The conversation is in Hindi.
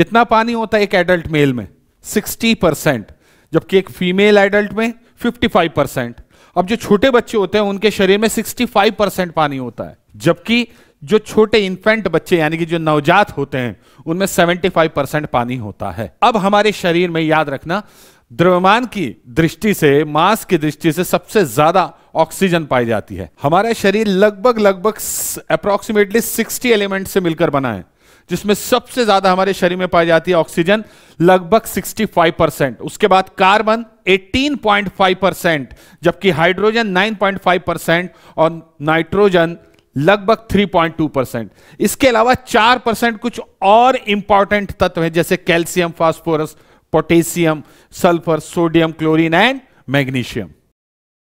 कितना पानी होता है एक एडल्ट मेल में 60 परसेंट जबकि एक फीमेल एडल्ट में 55 परसेंट अब जो छोटे बच्चे होते हैं उनके शरीर में 65 परसेंट पानी होता है जबकि जो छोटे इन्फेंट बच्चे यानी कि जो नवजात होते हैं उनमें 75 परसेंट पानी होता है अब हमारे शरीर में याद रखना द्रव्यमान की दृष्टि से मांस की दृष्टि से सबसे ज्यादा ऑक्सीजन पाई जाती है हमारा शरीर लगभग लगभग अप्रोक्सीमेटली 60 एलिमेंट से मिलकर बना है जिसमें सबसे ज्यादा हमारे शरीर में पाई जाती है ऑक्सीजन लगभग 65 परसेंट उसके बाद कार्बन 18.5 परसेंट जबकि हाइड्रोजन 9.5 परसेंट और नाइट्रोजन लगभग 3.2 परसेंट इसके अलावा 4 परसेंट कुछ और इंपॉर्टेंट तत्व हैं जैसे calcium phosphorus potassium sulphur sodium chlorine and magnesium